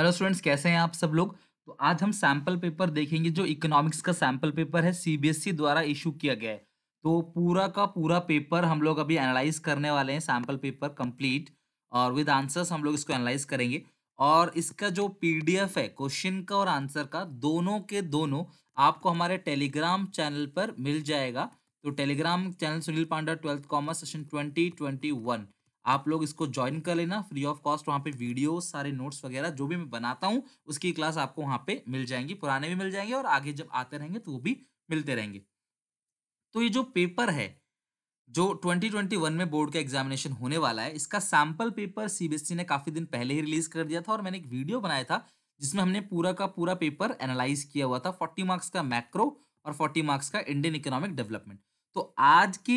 Hello students कैसे हैं आप सब लोग तो आज हम सैम्पल पेपर देखेंगे जो इकोनॉमिक्स का सैम्पल पेपर है सीबीएसई e द्वारा इशू किया गया है तो पूरा का पूरा पेपर हम लोग अभी एनालाइज करने वाले हैं सैम्पल पेपर कंप्लीट और विद आंसर्स हम लोग इसको एनालाइज करेंगे और इसका जो पीडीएफ है क्वेश्चन का और आंसर का दोनों के दोनों आपको हमारे टेलीग्राम चैनल पर मिल जाएगा तो Telegram channel Sunil Panda twelfth commerce session twenty twenty one आप लोग इसको ज्वाइन कर लेना फ्री ऑफ कॉस्ट वहाँ पे वीडियो सारे नोट्स वगैरह जो भी मैं बनाता हूँ उसकी क्लास आपको वहाँ पे मिल जाएंगी पुराने भी मिल जाएंगे और आगे जब आते रहेंगे तो वो भी मिलते रहेंगे तो ये जो पेपर है जो 2021 में बोर्ड का एग्जामिनेशन होने वाला है इसका सैम्पल पेपर सी ने काफ़ी दिन पहले ही रिलीज कर दिया था और मैंने एक वीडियो बनाया था जिसमें हमने पूरा का पूरा पेपर एनालाइज किया हुआ था 40 मार्क्स का मैक्रो और 40 मार्क्स का इंडियन इकोनॉमिक डेवलपमेंट तो आज की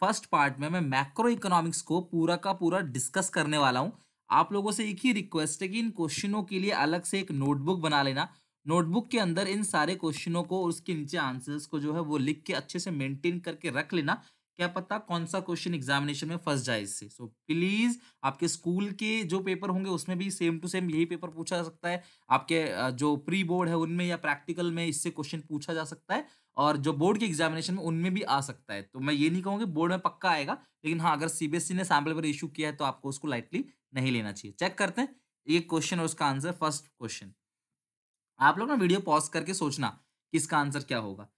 फर्स्ट पार्ट में मैं मैक्रो इकोनॉमिक्स को पूरा का पूरा डिस्कस करने वाला हूँ आप लोगों से एक ही रिक्वेस्ट है कि इन क्वेश्चनों के लिए अलग से एक नोटबुक बना लेना नोटबुक के अंदर इन सारे क्वेश्चनों को और उसके नीचे आंसर्स को जो है वो लिख के अच्छे से मेंटेन करके रख लेना क्या पता कौन सा क्वेश्चन एग्जामिनेशन में फंस जाए इससे सो प्लीज़ आपके स्कूल के जो पेपर होंगे उसमें भी सेम टू सेम यही पेपर पूछा जा सकता है आपके जो प्री बोर्ड है उनमें या प्रैक्टिकल में इससे क्वेश्चन पूछा जा सकता है और जो बोर्ड के एग्जामिनेशन में उनमें भी आ सकता है तो मैं ये नहीं कहूँगी बोर्ड में पक्का आएगा लेकिन हाँ अगर सीबीएसई e ने सैम्पल पेपर इशू किया है तो आपको उसको लाइटली नहीं लेना चाहिए चेक करते हैं ये क्वेश्चन और उसका आंसर फर्स्ट क्वेश्चन आप लोग ना वीडियो पॉज करके सोचना कि इसका आंसर क्या होगा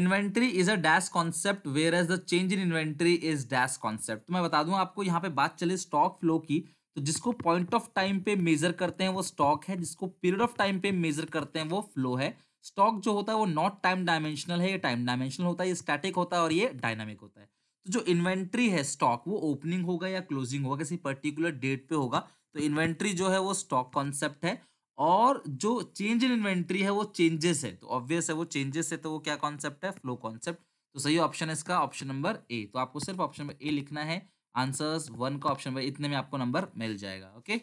inventory is a dash concept whereas the change in inventory is dash concept मैं बता दूं आपको यहाँ पे बात चले स्टॉक फ्लो की तो जिसको पॉइंट ऑफ टाइम पे मेजर करते हैं वो स्टॉक है जिसको पीरियड ऑफ टाइम पे मेजर करते हैं वो फ्लो है स्टॉक जो होता है वो नॉट टाइम डायमेंशनल है ये टाइम डायमेंशनल होता है ये स्टैटिक होता है और ये डायनामिक होता है तो जो इन्वेंट्री है स्टॉक वो ओपनिंग होगा या क्लोजिंग होगा किसी पर्टिकुलर डेट पे होगा तो इन्वेंट्री जो है वो स्टॉक कॉन्सेप्ट है और जो चेंज इन इन्वेंट्री है वो चेंजेस है तो ऑब्वियस है वो चेंजेस है तो वो क्या कॉन्सेप्ट है फ्लो कॉन्सेप्ट तो सही ऑप्शन है इसका ऑप्शन नंबर ए तो आपको सिर्फ ऑप्शन नंबर ए लिखना है आंसर्स वन का ऑप्शन नंबर इतने में आपको नंबर मिल जाएगा ओके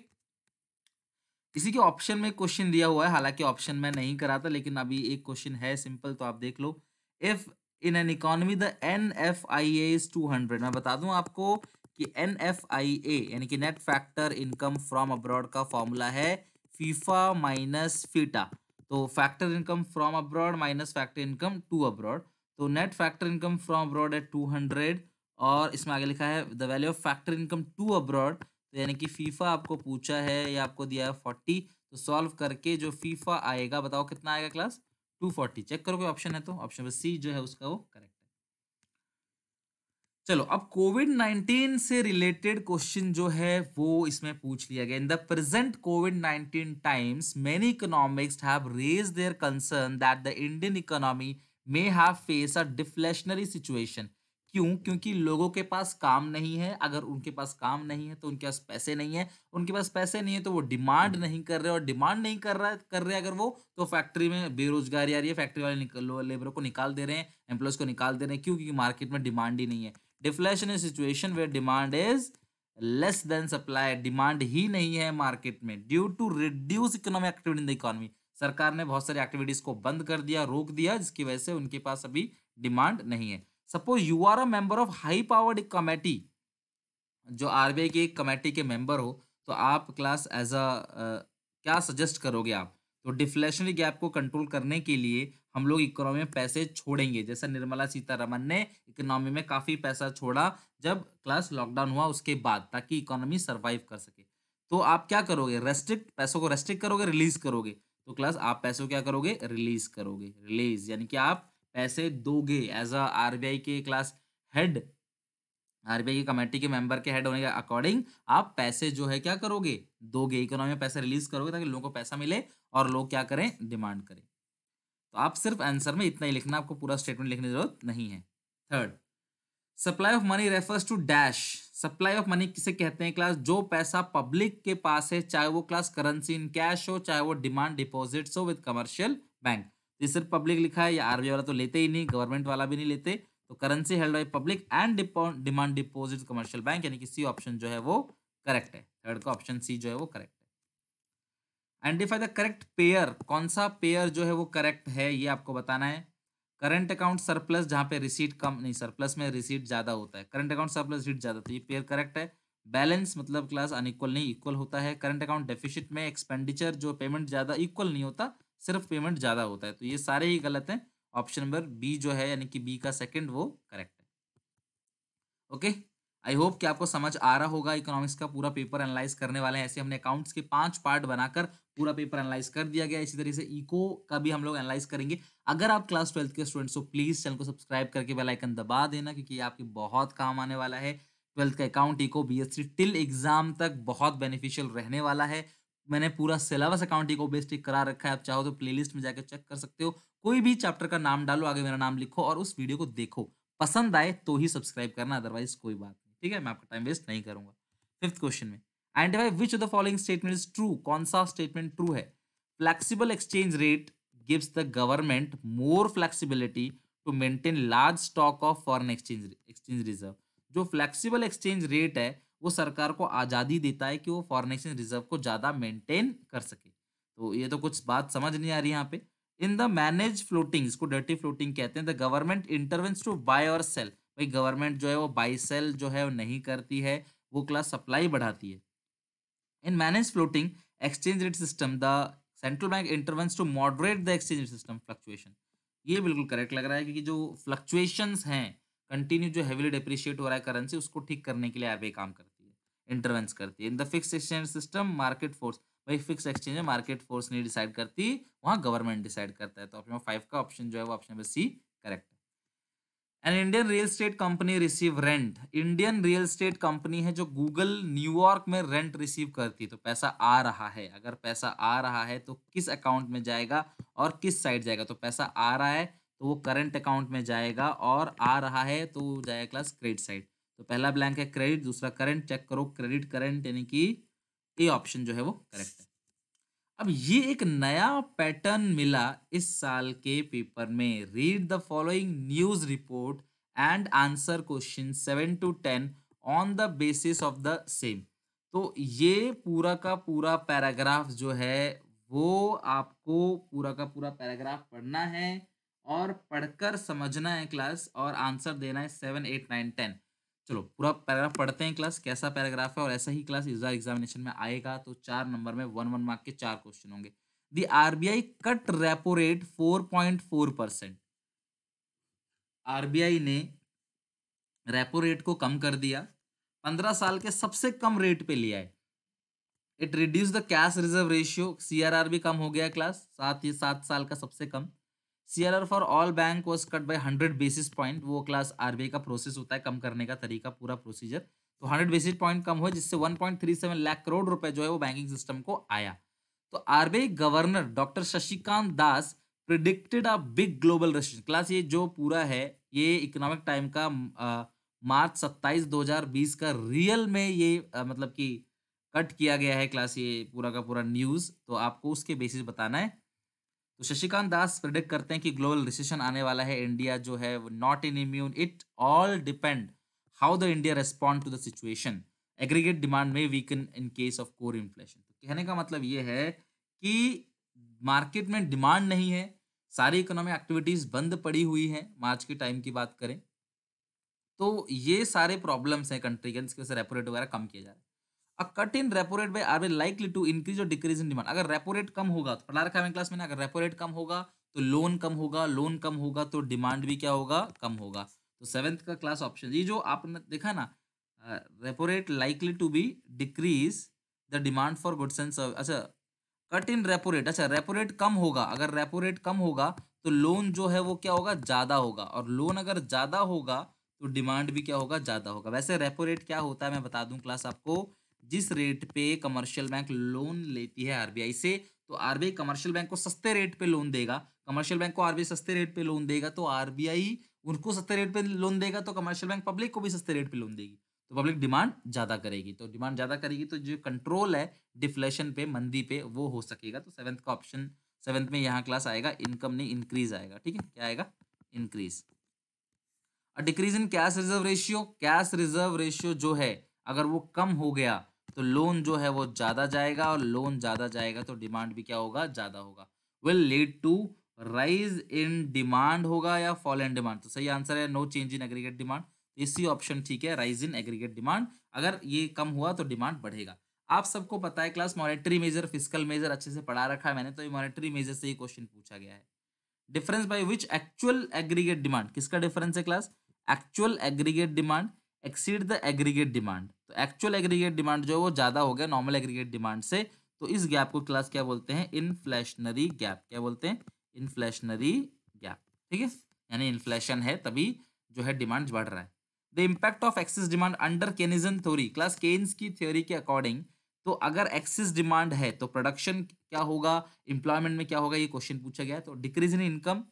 किसी के ऑप्शन में क्वेश्चन दिया हुआ है हालांकि ऑप्शन में नहीं करा था लेकिन अभी एक क्वेश्चन है सिंपल तो आप देख लो if in an economy the N F I A is two hundred मैं बता दूं आपको कि एन एफ आई ए यानी कि net factor income from abroad का फॉर्मूला है फीफा माइनस फीटा तो factor income from abroad minus factor income to abroad तो net factor income from abroad है टू हंड्रेड और इसमें आगे लिखा है the value of factor income to abroad तो यानी कि फीफा आपको पूछा है या आपको दिया है फोर्टी तो सॉल्व करके जो फीफा आएगा बताओ कितना आएगा क्लास टू फोर्टी चेक करो कोई ऑप्शन है तो ऑप्शन नंबर सी जो है उसका वो करेक्ट है चलो अब कोविड नाइन्टीन से रिलेटेड क्वेश्चन जो है वो इसमें पूछ लिया गया in the present COVID nineteen times many economics have raise their concern that the Indian economy may have face a deflationary situation क्यों क्योंकि लोगों के पास काम नहीं है अगर उनके पास काम नहीं है तो उनके पास पैसे नहीं है उनके पास पैसे नहीं है तो वो डिमांड हम्म। नहीं कर रहे और डिमांड नहीं कर रहा कर रहे अगर वो तो फैक्ट्री में बेरोजगारी आ रही है फैक्ट्री वाले लेबरों को निकाल दे रहे हैं एम्प्लॉयज को निकाल दे रहे हैं क्यों क्योंकि मार्केट में डिमांड ही नहीं है deflation is situation where demand is less than supply demand ही नहीं है मार्केट में due to reduce economic activity in the economy सरकार ने बहुत सारी एक्टिविटीज़ को बंद कर दिया रोक दिया जिसकी वजह से उनके पास अभी डिमांड नहीं है suppose you are a member of high powered committee जो आरबीआई की कमेटी के मेंबर हो तो आप क्लास एज अ क्या सजेस्ट करोगे आप तो डिफ्लेशनरी गैप को कंट्रोल करने के लिए हम लोग इकोनॉमी में पैसे छोड़ेंगे जैसे निर्मला सीतारमन ने इकोनॉमी में काफ़ी पैसा छोड़ा जब क्लास लॉकडाउन हुआ उसके बाद ताकि इकोनॉमी सर्वाइव कर सके तो आप क्या करोगे रेस्ट्रिक्ट पैसों को रेस्ट्रिक्ट करोगे रिलीज करोगे तो क्लास आप पैसों क्या करोगे रिलीज करोगे रिलीज यानी कि आप पैसे दोगे एज अ आरबीआई के क्लास हेड आरबीआई की कमेटी के मेंबर के हेड होने के अकॉर्डिंग आप पैसे जो है क्या करोगे दोगे इकोनॉमी में पैसे रिलीज करोगे ताकि लोगों को पैसा मिले और लोग क्या करें डिमांड करें तो आप सिर्फ आंसर में इतना ही लिखना आपको पूरा स्टेटमेंट लिखने की जरूरत नहीं है third supply of money refers to dash supply of money किसे कहते हैं क्लास जो पैसा पब्लिक के पास है चाहे वो क्लास करेंसी इन कैश हो चाहे वो डिमांड डिपॉजिट्स हो विद कमर्शियल बैंक तो ये सिर्फ पब्लिक लिखा है या आरबीआई वाला तो लेते ही नहीं गवर्नमेंट वाला भी नहीं लेते तो currency held by public and demand deposit commercial bank यानी कि सी ऑप्शन जो है वो करेक्ट है थर्ड का ऑप्शन सी जो है वो correct identify the correct pair कौन सा पेयर जो है वो करेक्ट है ये आपको बताना है करंट अकाउंट सरप्लस जहाँ पे रिसीट कम नहीं सरप्लस में रिसीट ज़्यादा होता है करंट अकाउंट सरप्लस रिसीट ज़्यादा तो ये पेयर करेक्ट है बैलेंस मतलब क्लास अनइक्वल नहीं इक्वल होता है करंट अकाउंट डेफिशिट में एक्सपेंडिचर जो पेमेंट ज़्यादा इक्वल नहीं होता सिर्फ पेमेंट ज़्यादा होता है तो ये सारे ही गलत हैं ऑप्शन नंबर बी जो है यानी कि बी का सेकंड वो करेक्ट है ओके आई होप कि आपको समझ आ रहा होगा इकोनॉमिक्स का पूरा पेपर एनालाइज करने वाले हैं ऐसे हमने अकाउंट्स के पांच पार्ट बनाकर पूरा पेपर एनालाइज कर दिया गया इसी तरह से इको का भी हम लोग एनालाइज करेंगे अगर आप क्लास ट्वेल्थ के स्टूडेंट्स हो प्लीज़ चैनल को सब्सक्राइब करके बेलाइकन दबा देना क्योंकि ये आपके बहुत काम आने वाला है ट्वेल्थ का account eco B till exam तक बहुत बेनिफिशियल रहने वाला है मैंने पूरा सिलेबस अकाउंट को बेस्ड करा रखा है आप चाहो तो प्लेलिस्ट में जाकर चेक कर सकते हो कोई भी चैप्टर का नाम डालो आगे मेरा नाम लिखो और उस वीडियो को देखो पसंद आए तो ही सब्सक्राइब करना अदरवाइज कोई बात नहीं ठीक है मैं आपका टाइम वेस्ट नहीं करूंगा फिफ्थ क्वेश्चन में identify which of the following statement is true कौन सा स्टेटमेंट ट्रू है flexible exchange rate gives the government more flexibility to maintain large stock of foreign exchange exchange reserve जो flexible exchange rate है वो सरकार को आज़ादी देता है कि वो फॉरेन एक्सचेंज रिजर्व को ज़्यादा मेंटेन कर सके तो ये तो कुछ बात समझ नहीं आ रही यहाँ पे इन द मैनेज फ्लोटिंग इसको डर्टी फ्लोटिंग कहते हैं the government intervenes to buy और सेल भाई गवर्नमेंट जो है वो बाई सेल जो है वो नहीं करती है वो क्लास सप्लाई बढ़ाती है in manage floating exchange rate system the central bank intervenes to moderate the exchange rate system fluctuation ये बिल्कुल करेक्ट लग रहा है क्योंकि जो फ्लक्चुएशंस हैं कंटिन्यू जो हैविली डिप्रिशिएट हो रहा है करेंसी उसको ठीक करने के लिए आरबीआई काम कर इंटरवेंस करती है in the fix exchange system market force भाई फिक्स एक्सचेंज है मार्केट फोर्स नहीं डिसाइड करती वहाँ गवर्नमेंट डिसाइड करता है तो ऑप्शन फाइव का ऑप्शन जो है वो ऑप्शन नंबर सी करेक्ट है an Indian real estate company receive rent Indian real estate company है जो गूगल न्यूयॉर्क में रेंट रिसीव करती है तो पैसा आ रहा है अगर पैसा आ रहा है तो किस अकाउंट में जाएगा और किस साइड जाएगा तो पैसा आ रहा है तो वो करंट अकाउंट में जाएगा और आ रहा है तो जाएगा क्लास क्रेडिट साइड तो पहला ब्लैंक है क्रेडिट दूसरा करंट चेक करो क्रेडिट करंट यानी कि ए ऑप्शन जो है वो करेक्ट है अब ये एक नया पैटर्न मिला इस साल के पेपर में read the following news report and answer question seven to ten on the basis of the same तो ये पूरा का पूरा पैराग्राफ जो है वो आपको पूरा का पूरा पैराग्राफ पढ़ना है और पढ़कर समझना है क्लास और आंसर देना है सेवन एट नाइन टेन चलो पूरा पैराग्राफ पढ़ते हैं क्लास कैसा पैराग्राफ है और ऐसा ही क्लास इस बार एग्जामिनेशन में आएगा तो चार नंबर में वन वन मार्क के चार क्वेश्चन होंगे the RBI cut repo rate four point four percent आई ने रेपो रेट को कम कर दिया पंद्रह साल के सबसे कम रेट पे लिया है it reduce the cash reserve ratio C R R भी कम हो गया क्लास सात ही सात साल का सबसे कम CLR for all bank was cut by hundred basis point वो क्लास आरबीआई का प्रोसेस होता है कम करने का तरीका पूरा प्रोसीजर तो हंड्रेड बेसिस पॉइंट कम हुआ जिससे one point three seven lakh crore रुपए जो है वो बैंकिंग सिस्टम को आया तो RBI governor doctor Shashikant Das predicted a big global recession class ये जो पूरा है ये इकोनॉमिक टाइम का मार्च सत्ताईस दो हजार बीस का रियल में ये आ, मतलब कि कट किया गया है क्लास ये पूरा का पूरा न्यूज़ तो आपको उसके बेसिस बताना है तो शशिकांत दास प्रिडिक्ट करते हैं कि ग्लोबल रिसेशन आने वाला है इंडिया जो है not in immune it all depend how the India respond to the situation aggregate demand में weaken in case of core inflation तो कहने का मतलब ये है कि मार्केट में डिमांड नहीं है सारी इकोनॉमिक एक्टिविटीज़ बंद पड़ी हुई हैं मार्च के टाइम की बात करें तो ये सारे प्रॉब्लम्स हैं कंट्री के रेपोरेट रेपो रेट वगैरह कम किया जा रहा है a cut in repo rate by R B likely to increase और डिक्रीज इन डिमांड अगर रेपो रेट कम होगा तो पढ़ा रखा है क्लास में अगर रेपो रेट कम होगा तो लोन कम होगा लोन कम होगा तो डिमांड भी क्या होगा कम होगा तो सेवेंथ का क्लास ऑप्शन ये जो आपने देखा ना repo rate likely to be decrease the demand for goods and service अच्छा कट इन रेपो रेट अच्छा रेपो रेट कम होगा अगर रेपो रेट कम होगा तो लोन जो है वो क्या होगा ज़्यादा होगा और लोन अगर ज़्यादा होगा तो डिमांड भी क्या होगा ज़्यादा होगा वैसे रेपो रेट क्या होता है मैं बता दूं क्लास आपको जिस रेट पे कमर्शियल बैंक लोन लेती है आरबीआई से तो आरबीआई कमर्शियल बैंक को सस्ते रेट पे लोन देगा कमर्शियल बैंक को आरबीआई सस्ते रेट पे लोन देगा तो आरबीआई उनको सस्ते रेट पे लोन देगा तो कमर्शियल बैंक पब्लिक को भी सस्ते रेट पे लोन देगी तो पब्लिक डिमांड ज़्यादा करेगी तो डिमांड ज़्यादा करेगी तो जो कंट्रोल है डिफ्लेशन पे मंदी पे वो हो सकेगा तो सेवन्थ का ऑप्शन सेवन्थ में यहाँ क्लास आएगा इनकम नहीं इंक्रीज आएगा ठीक है क्या आएगा increase decrease in cash reserve ratio cash reserve ratio जो है अगर वो कम हो गया तो लोन जो है वो ज़्यादा जाएगा और लोन ज़्यादा जाएगा तो डिमांड भी क्या होगा ज़्यादा होगा will lead to rise in demand होगा या फॉल इन डिमांड तो सही आंसर है no change in aggregate demand इसी ऑप्शन ठीक है राइज इन एग्रीगेट डिमांड अगर ये कम हुआ तो डिमांड बढ़ेगा आप सबको पता है class monetary measure physical measure अच्छे से पढ़ा रखा है मैंने तो ये मॉनेटरी मेजर से ही क्वेश्चन पूछा गया है difference by which actual aggregate demand किसका डिफरेंस है class actual aggregate demand exceed the aggregate demand तो एक्चुअल एग्रीगेट डिमांड जो है वो ज़्यादा हो गया नॉर्मल एग्रीगेट डिमांड से तो इस गैप को क्लास क्या बोलते हैं इनफ्लेशनरी गैप क्या बोलते हैं इन्फ्लेशनरी गैप ठीक है यानी इन्फ्लेशन है तभी जो है डिमांड बढ़ रहा है the impact of excess demand under Keynesian theory class Keynes की थ्योरी के अकॉर्डिंग तो अगर एक्सिस डिमांड है तो प्रोडक्शन क्या होगा एम्प्लॉयमेंट में क्या होगा ये क्वेश्चन पूछा गया तो decrease in income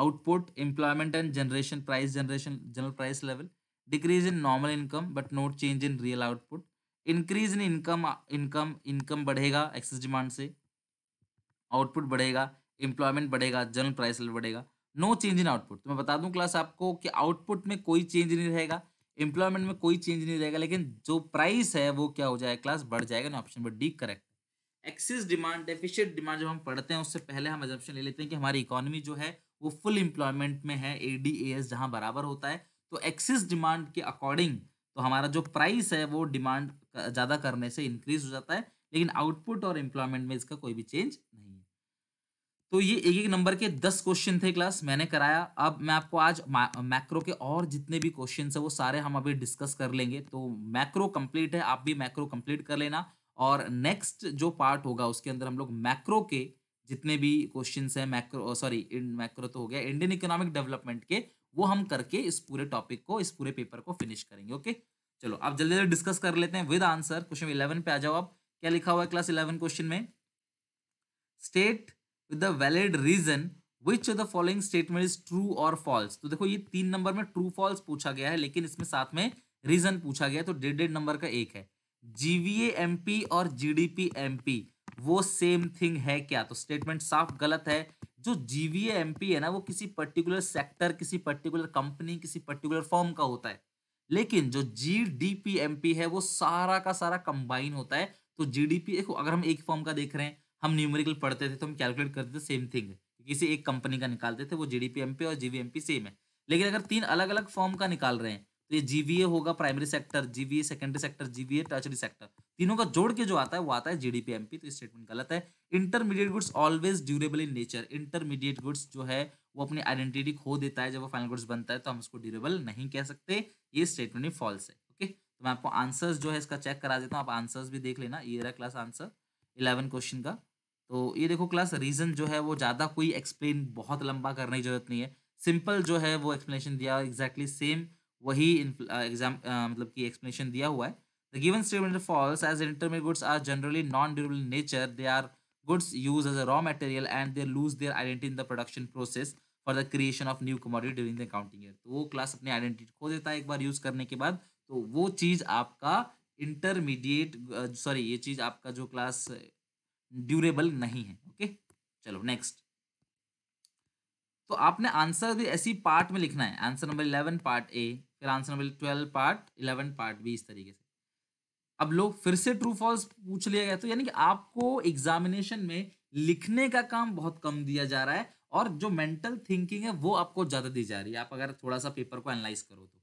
output employment and generation price generation general price level decrease in normal income but no change in real output increase in income income income बढ़ेगा excess demand से output बढ़ेगा employment बढ़ेगा general price level बढ़ेगा no change in output तो मैं बता दूं class आपको कि output में कोई change नहीं रहेगा employment में कोई change नहीं रहेगा लेकिन जो price है वो क्या हो जाएगा क्लास बढ़ जाएगा ना option number D correct excess demand deficient demand जब हम पढ़ते हैं उससे पहले हम एजम्पन ले लेते हैं कि हमारी इकोनॉमी जो है वो फुल एम्प्लॉयमेंट में है ए डी ए एस जहाँ बराबर होता है तो एक्सिस डिमांड के अकॉर्डिंग तो हमारा जो प्राइस है वो डिमांड ज़्यादा करने से इंक्रीज हो जाता है लेकिन आउटपुट और एम्प्लॉयमेंट में इसका कोई भी चेंज नहीं है तो ये एक एक नंबर के दस क्वेश्चन थे क्लास मैंने कराया अब मैं आपको आज मैक्रो के और जितने भी क्वेश्चन है वो सारे हम अभी डिस्कस कर लेंगे तो मैक्रो कंप्लीट है आप भी मैक्रो कंप्लीट कर लेना और नेक्स्ट जो पार्ट होगा उसके अंदर हम लोग मैक्रो के जितने भी क्वेश्चंस हैं मैक्रो सॉरी मैक्रो तो हो गया इंडियन इकोनॉमिक डेवलपमेंट के वो हम करके इस पूरे टॉपिक को इस पूरे पेपर को फिनिश करेंगे ओके चलो आप जल्दी जल्दी डिस्कस कर लेते हैं विद आंसर क्वेश्चन इलेवन पे आ जाओ आप क्या लिखा हुआ है क्लास इलेवन क्वेश्चन में state with the valid reason which of the following statement is true और फॉल्स तो देखो ये तीन नंबर में ट्रू फॉल्स पूछा गया है लेकिन इसमें साथ में रीजन पूछा गया है तो डेड डेड नंबर का एक है जीवीए एम और जी डी वो सेम थिंग है क्या तो स्टेटमेंट साफ गलत है जो जीवीए एमपी है ना वो किसी पर्टिकुलर सेक्टर किसी पर्टिकुलर कंपनी किसी पर्टिकुलर फॉर्म का होता है लेकिन जो G D P M P है वो सारा का सारा कंबाइन होता है तो जी डी पी अगर हम एक फॉर्म का देख रहे हैं हम न्यूमेरिकल पढ़ते थे तो हम कैलकुलेट करते थे सेम थिंग किसी एक कंपनी का निकालते थे वो G D P M P और G V M P same है लेकिन अगर तीन अलग अलग फॉर्म का निकाल रहे हैं तो ये जीवीए होगा primary sector GVA secondary sector GVA tertiary sector तीनों का जोड़ के जो आता है वो आता है जीडीपी एमपी तो स्टेटमेंट गलत है intermediate goods always durable in nature intermediate goods जो है वो अपनी आइडेंटिटी खो देता है जब वो फाइनल गुड्स बनता है तो हम उसको ड्यूरेबल नहीं कह सकते ये स्टेटमेंट फॉल्स है ओके तो मैं आपको आंसर्स जो है इसका चेक करा देता हूँ आप आंसर्स भी देख लेना ये रहा क्लास आंसर इलेवन क्वेश्चन का तो ये देखो क्लास रीजन जो है वो ज़्यादा कोई एक्सप्लेन बहुत लंबा करने की जरूरत नहीं है सिंपल जो है वो एक्सप्लेनेशन दिया एग्जैक्टली सेम वही एग्जाम uh, uh, मतलब कि एक्सप्लेनेशन दिया हुआ है The given statement is false as intermediate goods are generally non-durable in nature. They are goods used as a raw material and they lose their identity in the production process for the creation of new commodity during the accounting year. तो वो class अपनी identity खो देता है एक बार use करने के बाद तो वो चीज आपका इंटरमीडिएट सॉरी ये चीज आपका जो क्लास ड्यूरेबल नहीं है ओके चलो नेक्स्ट तो आपने आंसर भी ऐसी पार्ट में लिखना है answer number eleven part A फिर answer number twelve part eleven part B इस तरीके से अब लोग फिर से ट्रू फॉल्स पूछ लिया गया तो यानी कि आपको एग्जामिनेशन में लिखने का काम बहुत कम दिया जा रहा है और जो मेंटल थिंकिंग है वो आपको ज़्यादा दी जा रही है आप अगर थोड़ा सा पेपर को एनालाइज करो तो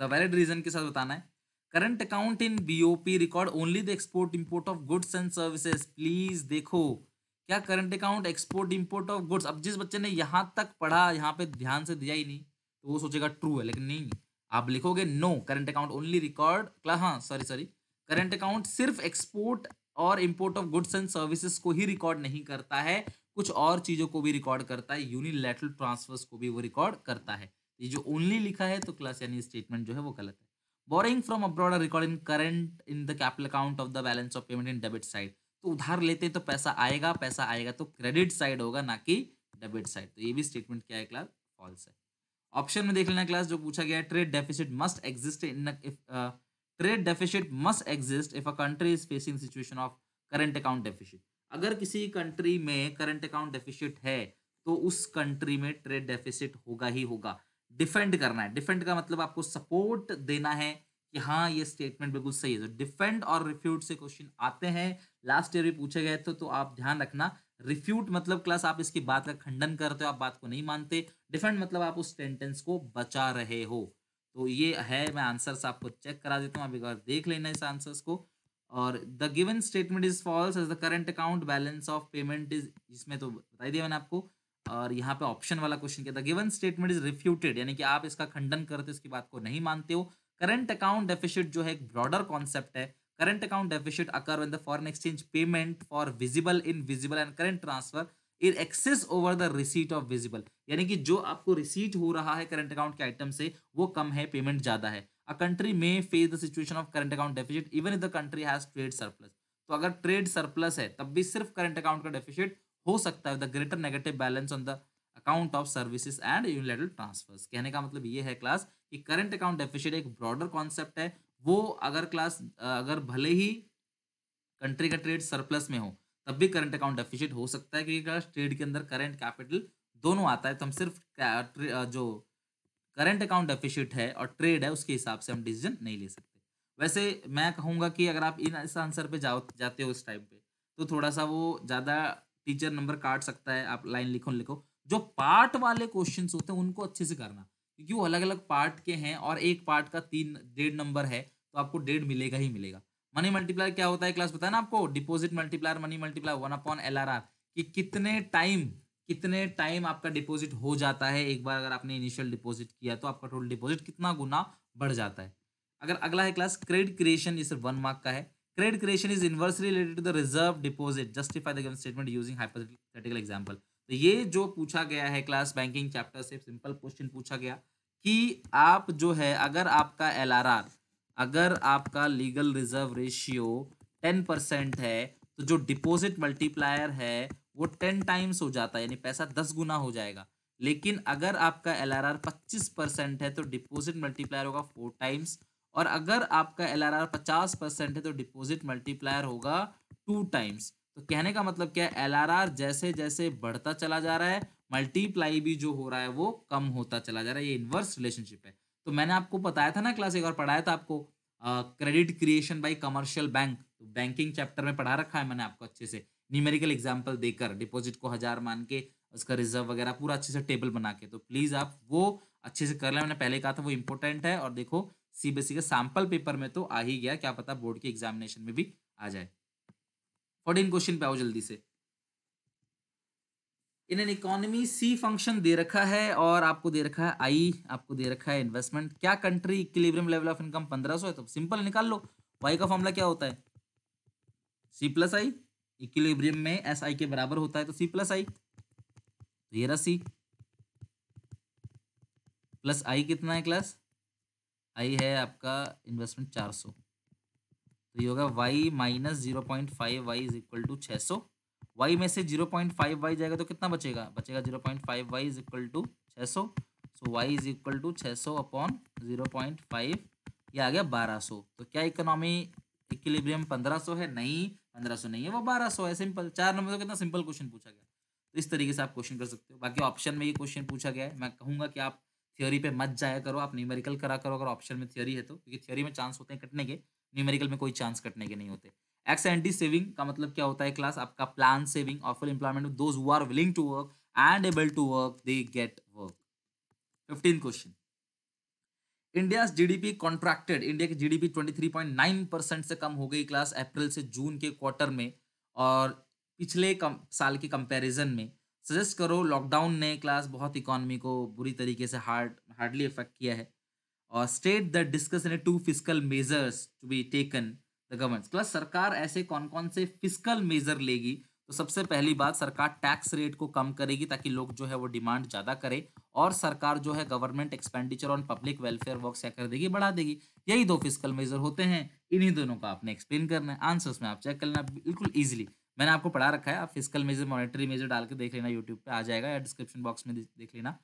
द वैलिड रीजन के साथ बताना है current account in BOP record only the export import of goods and services please देखो क्या current account export import of goods अब जिस बच्चे ने यहां तक पढ़ा यहाँ पे ध्यान से दिया ही नहीं तो वो सोचेगा ट्रू है लेकिन नहीं आप लिखोगे no current account only record क्ला हाँ सॉरी सॉरी करंट अकाउंट सिर्फ एक्सपोर्ट और import of goods and services को ही रिकॉर्ड नहीं करता है कुछ और चीज़ों को भी रिकॉर्ड करता है यूनिलेटरल ट्रांसफर्स को भी वो रिकॉर्ड करता है ये जो ओनली लिखा है तो क्लास यानी स्टेटमेंट जो है वो गलत है borrowing from abroad record in current in the capital account of the balance of payment in debit side तो उधार लेते हैं तो पैसा आएगा पैसा आएगा तो क्रेडिट साइड होगा ना कि डेबिट साइड तो ये भी स्टेटमेंट क्या है क्लास फॉल्स है ऑप्शन में देख लेना क्लास जो पूछा गया है trade deficit must exist in trade deficit must exist if a country is facing situation of current account deficit अगर किसी कंट्री में करंट अकाउंट डेफिसिट है तो उस कंट्री में ट्रेड डेफिसिट होगा ही होगा डिफेंड करना है डिफेंड का मतलब आपको सपोर्ट देना है कि हाँ ये स्टेटमेंट बिल्कुल सही है तो डिफेंड और रिफ्यूट से क्वेश्चन आते हैं लास्ट ईयर भी पूछे गए थे तो आप ध्यान रखना रिफ्यूट मतलब क्लास आप इसकी बात का खंडन करते हो आप बात को नहीं मानते डिफेंड मतलब आप उस सेंटेंस को बचा रहे हो तो ये है मैं आंसर्स आपको चेक करा देता हूँ आप एक बार देख लेना इस आंसर्स को और the given statement is false as the current account balance of payment is इसमें तो बता दिया मैंने आपको और यहाँ पे ऑप्शन वाला क्वेश्चन किया the given statement is refuted यानी कि आप इसका खंडन करते हो इसकी बात को नहीं मानते हो करंट अकाउंट डेफिशिट जो है एक ब्रॉडर कॉन्सेप्ट है current account deficit occur when the foreign exchange payment for visible invisible and current transfer in excess over the receipt of visible यानी कि जो आपको रिसीट हो रहा है करंट अकाउंट के आइटम से वो कम है पेमेंट ज्यादा है a country may face the situation of current account deficit even if the country has trade surplus तो अगर ट्रेड सरप्लस है तब भी सिर्फ करंट अकाउंट का डेफिसिट हो सकता है the greater negative balance on the account of services and unilateral transfers कहने का मतलब ये है क्लास कि करंट अकाउंट डेफिशिट एक ब्रॉडर कॉन्सेप्ट है वो अगर क्लास अगर भले ही कंट्री का ट्रेड सरप्लस में हो तब भी करंट अकाउंट डेफिशिट हो सकता है क्योंकि क्लास ट्रेड के अंदर करंट कैपिटल दोनों आता है तो हम सिर्फ जो करंट अकाउंट डेफिशिट है और ट्रेड है उसके हिसाब से हम डिसीजन नहीं ले सकते वैसे मैं कहूँगा कि अगर आप इन इस आंसर पे जाओ जाते हो इस टाइम पे तो थोड़ा सा वो ज़्यादा टीचर नंबर काट सकता है आप लाइन लिखो लिखो जो पार्ट वाले क्वेश्चन होते हैं उनको अच्छे से करना क्योंकि वो अलग अलग पार्ट के हैं और एक पार्ट का तीन डेढ़ नंबर है तो आपको डेढ़ मिलेगा ही मिलेगा मनी मल्टीप्लायर क्या होता है क्लास बताया ना आपको deposit multiplier money multiplier one upon L कि कितने टाइम कितने टाइम आपका डिपॉजिट हो जाता है एक बार अगर आपने इनिशियल डिपॉजिट किया तो आपका टोटल डिपॉजिट कितना गुना बढ़ जाता है अगर अगला है क्लास क्रेडिट क्रिएशन ये सिर्फ वन मार्क का है credit creation is inversely related to the reserve deposit justify the given statement using hypothetical example तो ये जो पूछा गया है क्लास बैंकिंग चैप्टर से सिंपल क्वेश्चन पूछा गया कि आप जो है अगर आपका एलआरआर अगर आपका legal reserve ratio ten percent है तो जो डिपॉजिट मल्टीप्लायर है वो टेन टाइम्स हो जाता है यानी पैसा दस गुना हो जाएगा लेकिन अगर आपका एल आर आर पच्चीस परसेंट है तो डिपॉजिट मल्टीप्लायर होगा फोर टाइम्स और अगर आपका एल आर आर पचास परसेंट है तो डिपॉजिट मल्टीप्लायर होगा टू टाइम्स तो कहने का मतलब क्या है एल आर आर जैसे जैसे बढ़ता चला जा रहा है मल्टीप्लाई भी जो हो रहा है वो कम होता चला जा रहा है ये इन्वर्स रिलेशनशिप है तो मैंने आपको बताया था ना क्लास एक और पढ़ाया था आपको credit creation by commercial bank banking chapter में पढ़ा रखा है मैंने आपको अच्छे से न्यूमेरिकल एग्जाम्पल देकर डिपॉजिट को हज़ार मान के उसका रिजर्व वगैरह पूरा अच्छे से टेबल बना के तो प्लीज़ आप वो अच्छे से कर लें मैंने पहले कहा था वो इंपॉर्टेंट है और देखो सीबीएसई e के सैम्पल पेपर में तो आ ही गया क्या पता बोर्ड के एग्जामिनेशन में भी आ जाए फोर्टीन क्वेश्चन पे आओ जल्दी से in an economy C function दे रखा है और आपको दे रखा है आई आपको दे रखा है इन्वेस्टमेंट क्या country equilibrium level of income पंद्रह सौ है तो सिंपल निकाल लो वाई का फॉर्मूला क्या होता है सी प्लस आई इक्विलिब्रियम में एस आई के बराबर होता है तो सी प्लस आई तो रहा सी प्लस आई कितना है क्लास आई है आपका इन्वेस्टमेंट सौ तो ये होगा Y minus zero point five Y is equal to छः सौ वाई में से जीरो पॉइंट फाइव वाई जाएगा तो कितना बचेगा बचेगा zero point five Y is equal to छः सौ so Y is equal to छः सौ अपॉन जीरो पॉइंट फाइव ये आ गया बारह सौ तो क्या इकोनॉमी इक्विलिब्रियम पंद्रह सौ है नहीं पंद्रह सौ नहीं है वो बारह सौ है सिंपल चार नंबर तो कितना सिंपल क्वेश्चन पूछा गया तो इस तरीके से आप क्वेश्चन कर सकते हो बाकी ऑप्शन में ये क्वेश्चन पूछा गया है मैं कहूँगा कि आप थ्योरी पे मत जाया करो आप न्यूमेरिकल करा करो अगर ऑप्शन में थ्योरी है तो क्योंकि थ्योरी में चांस होते हैं कटने के न्यूमेरिकल में कोई चांस कटने के नहीं होते एक्स एंड डी सेविंग का मतलब क्या होता है क्लास आपका प्लान सेविंग और full employment those who are willing to work and able to work they get work fifteen question India G D P contracted India की G D P twenty three point nine percent से कम हो गई class अप्रैल से जून के quarter में और पिछले कम, साल के कंपेरिजन में सजेस्ट करो लॉकडाउन ने क्लास बहुत इकोनॉमी को बुरी तरीके से हार्ड हार्डली इफेक्ट किया है और state the discuss in two fiscal measures to be taken the government plus सरकार ऐसे कौन कौन से फिजिकल मेजर लेगी तो सबसे पहली बात सरकार टैक्स रेट को कम करेगी ताकि लोग जो है वो डिमांड ज़्यादा करें और सरकार जो है government expenditure on public welfare work क्या कर देगी बढ़ा देगी यही दो फिजिकल मेजर होते हैं इन्हीं दोनों का आपने एक्सप्लेन करना है आंसर्स में आप चेक करना बिल्कुल ईजिली मैंने आपको पढ़ा रखा है आप फिजिकल मेजर मॉनिटरी मेजर डाल के देख लेना यूट्यूब पे आ जाएगा या डिस्क्रिप्शन बॉक्स में देख लेना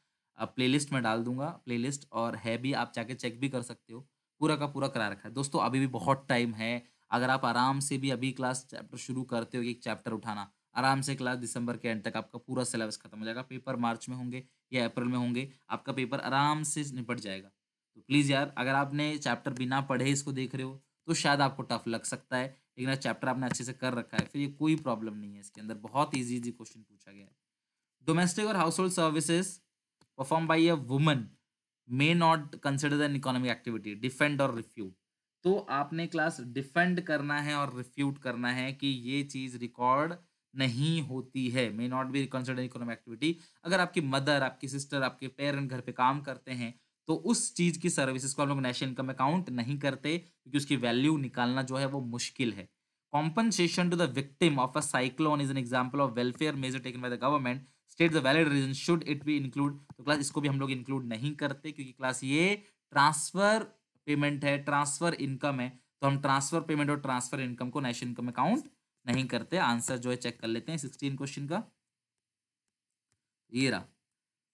प्लेलिस्ट में डाल दूंगा प्लेलिस्ट और है भी आप जाके चेक भी कर सकते हो पूरा का पूरा करा रखा है दोस्तों अभी भी बहुत टाइम है अगर आप आराम से भी अभी क्लास चैप्टर शुरू करते हो एक चैप्टर उठाना आराम से क्लास दिसंबर के एंड तक आपका पूरा सिलेबस खत्म हो जाएगा पेपर मार्च में होंगे या अप्रैल में होंगे आपका पेपर आराम से निपट जाएगा तो प्लीज़ यार अगर आपने चैप्टर बिना पढ़े इसको देख रहे हो तो शायद आपको टफ लग सकता है लेकिन चैप्टर आपने अच्छे से कर रखा है फिर ये कोई प्रॉब्लम नहीं है इसके अंदर बहुत ईजी ईजी क्वेश्चन पूछा गया है डोमेस्टिक और household services performed by a woman may not consider an economic activity defend और रिफ्यूट तो आपने क्लास डिफेंड करना है और रिफ्यूट करना है कि ये चीज़ रिकॉर्ड नहीं होती है may not be consider economic activity अगर आपकी मदर आपकी सिस्टर आपके पेरेंट घर पे काम करते हैं तो उस चीज़ की सर्विसेज को हम लोग नेशनल इनकम अकाउंट नहीं करते क्योंकि उसकी वैल्यू निकालना जो है वो मुश्किल है compensation to the victim of a cyclone is an example of welfare measure taken by the government state the valid reason should it be include तो क्लास इसको भी हम लोग इंक्लूड नहीं करते क्योंकि क्लास ये ट्रांसफर पेमेंट है ट्रांसफर इनकम है तो हम ट्रांसफर पेमेंट और ट्रांसफर इनकम को नेशनल इनकम में काउंट नहीं करते आंसर जो है चेक कर लेते हैं सिक्सटीन क्वेश्चन का ये रहा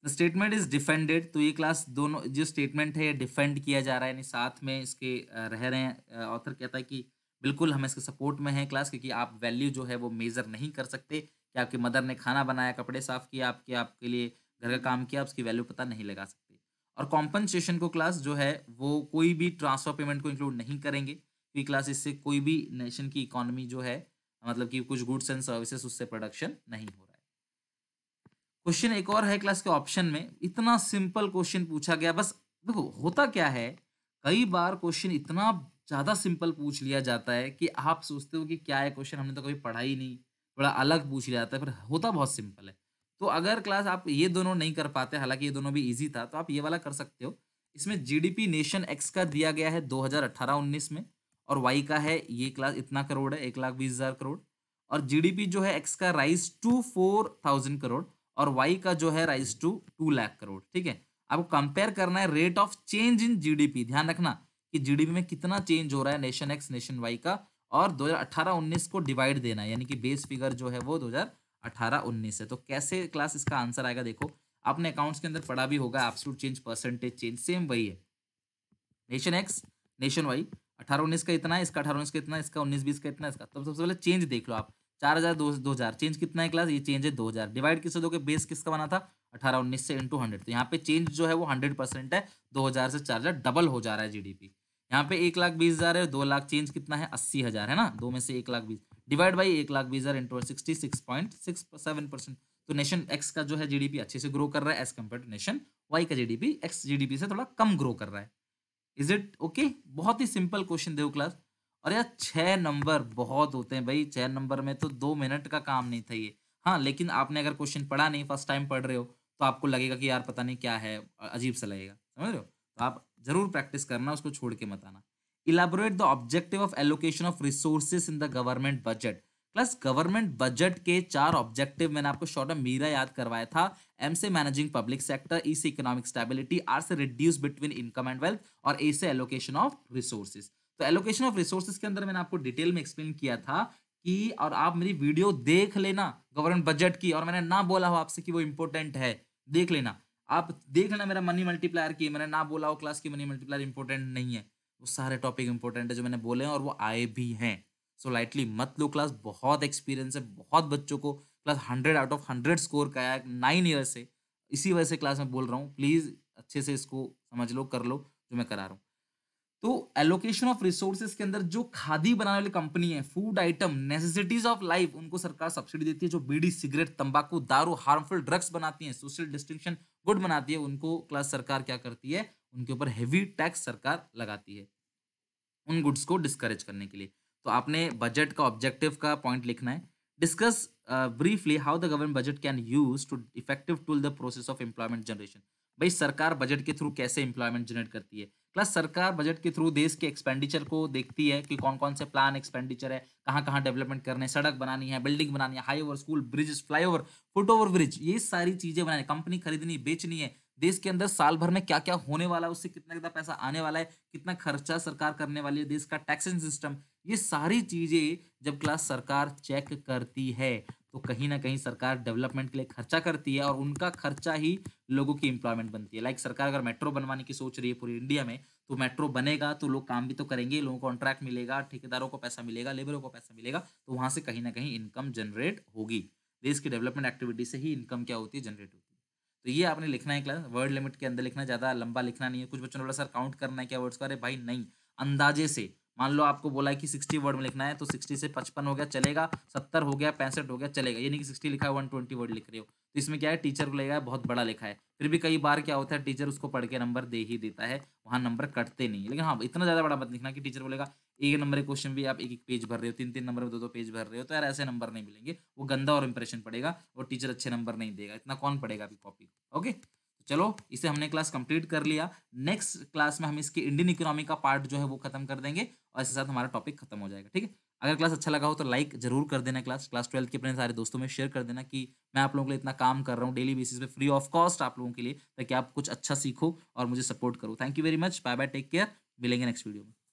द स्टेटमेंट इज डिफेंडेड तो ये क्लास दोनों जो स्टेटमेंट है ये डिफेंड किया जा रहा है यानी साथ में इसके रह रहे हैं ऑथर कहता है कि बिल्कुल हम इसके सपोर्ट में हैं क्लास क्योंकि आप वैल्यू जो है वो मेज़र नहीं कर सकते कि आपकी मदर ने खाना बनाया कपड़े साफ किया आपके आपके लिए घर का काम किया उसकी वैल्यू पता नहीं लगा सकते और कॉम्पनसेशन को क्लास जो है वो कोई भी ट्रांसफर पेमेंट को इंक्लूड नहीं करेंगे क्योंकि क्लास इससे कोई भी नेशन की इकोनॉमी जो है मतलब कि कुछ गुड्स एंड सर्विसेज उससे प्रोडक्शन नहीं हो रहा है क्वेश्चन एक और है क्लास के ऑप्शन में इतना सिंपल क्वेश्चन पूछा गया बस देखो होता क्या है कई बार क्वेश्चन इतना ज़्यादा सिंपल पूछ लिया जाता है कि आप सोचते हो कि क्या है क्वेश्चन हमने तो कभी पढ़ा ही नहीं थोड़ा अलग पूछ लिया जाता है पर होता बहुत सिंपल है तो अगर क्लास आप ये दोनों नहीं कर पाते हालांकि ये दोनों भी ईजी था तो आप ये वाला कर सकते हो इसमें जी नेशन एक्स का दिया गया है दो हजार में और वाई का है ये क्लास इतना करोड़ है एक लाख बीस हज़ार करोड़ और जीडीपी जो है एक्स का rise to four thousand crore और वाई का जो है rise to two lakh crore ठीक है आपको कंपेयर करना है rate of change in GDP ध्यान रखना कि जीडीपी में कितना चेंज हो रहा है नेशन एक्स नेशन वाई का और 2018-19 को डिवाइड देना यानी कि बेस फिगर जो है वो 2018-19 है तो कैसे क्लास इसका आंसर आएगा देखो आपने अकाउंट्स के अंदर पढ़ा भी होगा absolute change percentage change same वही है नेशन एक्स नेशन वाई अठारह उन्नीस का इतना है इसका अठारह उन्नीस का इतना इसका उन्नीस बीस का इतना इसका तब तो सबसे पहले चेंज देख लो आप चार हज़ार दो दो हज़ार चेंज कितना है क्लास ये चेंज है दो हज़ार डिवाइड किससे दोगे बेस किसका बना था अठारह उन्नीस से इंटू हंड्रेड तो यहाँ पे चेंज जो है वो हंड्रेड परसेंट है दो हज़ार से चार हज़ार डबल हो जा रहा है जीडीपी यहाँ पे एक लाख बीस हजार है दो लाख चेंज कितना है अस्सी हजार है ना दो में से एक लाख बीस डिवाइड बाई एक लाख बीस हजार into sixty six point six seven percent तो नेशन एक्स का जो है जीडीपी अच्छे से ग्रो कर रहा है as compare to nation Y का जीडीपी एक्स जीडीपी से थोड़ा कम ग्रो कर रहा है इज इट ओके बहुत ही सिंपल क्वेश्चन देव क्लास और यार छः नंबर बहुत होते हैं भाई छः नंबर में तो दो मिनट का काम नहीं था ये हाँ लेकिन आपने अगर क्वेश्चन पढ़ा नहीं फर्स्ट टाइम पढ़ रहे हो तो आपको लगेगा कि यार पता नहीं क्या है अजीब सा लगेगा समझ रहे हो तो आप जरूर प्रैक्टिस करना उसको छोड़ के मत आना elaborate the objective of allocation of resources in the government budget plus government budget के चार ऑब्जेक्टिव मैंने आपको शॉर्ट में मीरा याद करवाया था एम से मैनेजिंग पब्लिक सेक्टर ई से इकोनॉमिक स्टेबिलिटी आर से reduce between income and wealth और ए से एलोकेशन ऑफ रिसोर्सेज तो एलोकेशन ऑफ रिसोर्सेज के अंदर मैंने आपको डिटेल में एक्सप्लेन किया था कि और आप मेरी वीडियो देख लेना गवर्नमेंट बजट की और मैंने ना बोला हो आपसे कि वो इंपॉर्टेंट है देख लेना आप देख लेना मेरा मनी मल्टीप्लायर की मैंने ना बोला वो क्लास की मनी मल्टीप्लायर इंपॉर्टेंट नहीं है वो सारे टॉपिक इंपॉर्टेंट है जो मैंने बोले हैं और वो आए भी हैं सो लाइटली मत लो क्लास बहुत एक्सपीरियंस है बहुत बच्चों को class hundred out of hundred score का नाइन ईयर से इसी वजह से क्लास में बोल रहा हूँ प्लीज़ अच्छे से इसको समझ लो कर लो जो मैं करा रहा हूँ तो एलोकेशन ऑफ रिसोर्सेज के अंदर जो खादी बनाने वाली कंपनी है food item necessities of life उनको सरकार सब्सिडी देती है जो बीड़ी सिगरेट तंबाकू दारू हार्मफुल ड्रग्स बनाती है सोशल डिस्टिंक्शन गुड बनाती है उनको क्लास सरकार क्या करती है उनके ऊपर हैवी टैक्स सरकार लगाती है उन गुड्स को डिस्करेज करने के लिए तो आपने बजट का ऑब्जेक्टिव का पॉइंट लिखना है discuss briefly how the government budget can use to effective tool the process of employment generation भाई सरकार बजट के थ्रू कैसे एम्प्लॉयमेंट जनरेट करती है प्लस सरकार बजट के थ्रू देश के एक्सपेंडिचर को देखती है कि कौन कौन से प्लान एक्सपेंडिचर है कहाँ कहाँ डेवलपमेंट करने सड़क बनानी है बिल्डिंग बनानी है high over school bridge flyover foot over bridge ये सारी चीजें बनानी कंपनी खरीदनी बेचनी है देश के अंदर साल भर में क्या क्या होने वाला है उससे कितना कितना पैसा आने वाला है कितना खर्चा सरकार करने वाली है देश का टैक्सेशन सिस्टम ये सारी चीजें जब क्लास सरकार चेक करती है तो कहीं ना कहीं सरकार डेवलपमेंट के लिए खर्चा करती है और उनका खर्चा ही लोगों की एम्प्लॉयमेंट बनती है लाइक सरकार अगर मेट्रो बनवाने की सोच रही है पूरी इंडिया में तो मेट्रो बनेगा तो लोग काम भी तो करेंगे लोगों को कॉन्ट्रैक्ट मिलेगा ठेकेदारों को पैसा मिलेगा लेबरों को पैसा मिलेगा तो वहाँ से कहीं ना कहीं इनकम जनरेट होगी देश की डेवलपमेंट एक्टिविटी से ही इनकम क्या होती है जनरेट होती है तो ये आपने लिखना है क्लास वर्ड लिमिट के अंदर लिखना ज़्यादा लंबा लिखना नहीं है कुछ बच्चों ने बोला सर काउंट करना है क्या वर्ड्स का अरे भाई नहीं अंदाजे से मान लो आपको बोला है कि सिक्सटी वर्ड में लिखना है तो सिक्सटी से पचपन हो गया चलेगा सत्तर हो गया पैंसठ हो गया चलेगा यानी कि सिक्सटी लिखा है वन ट्वेंटी वर्ड लिख रहे हो तो इसमें क्या है टीचर को लगेगा बहुत बड़ा लिखा है फिर भी कई बार क्या होता है टीचर उसको पढ़ के नंबर दे ही देता है वहाँ नंबर कटते नहीं लेकिन हाँ इतना ज़्यादा बड़ा मत लिखना कि टीचर बोलेगा एक नंबर के क्वेश्चन भी आप एक एक पेज भर रहे हो तीन तीन नंबर में दो दो पेज भर रहे हो तो यार ऐसे नंबर नहीं मिलेंगे वो गंदा और इंप्रेशन पड़ेगा और टीचर अच्छे नंबर नहीं देगा इतना कौन पड़ेगा अभी कॉपी ओके चलो इसे हमने क्लास कंप्लीट कर लिया नेक्स्ट क्लास में हम इसके इंडियन इकोनॉमी का पार्ट जो है वो खत्म कर देंगे और इसके साथ हमारा टॉपिक खत्म हो जाएगा ठीक है अगर क्लास अच्छा लगा हो तो लाइक जरूर कर देना क्लास क्लास ट्वेल्थ के अपने सारे दोस्तों में शेयर कर देना कि मैं आप लोगों के लिए इतना काम कर रहा हूँ डेली बेसिस पे फ्री ऑफ कॉस्ट आप लोगों के लिए ताकि आप कुछ अच्छा सीखो और मुझे सपोर्ट करो thank you very much bye bye take care मिलेंगे नेक्स्ट वीडियो में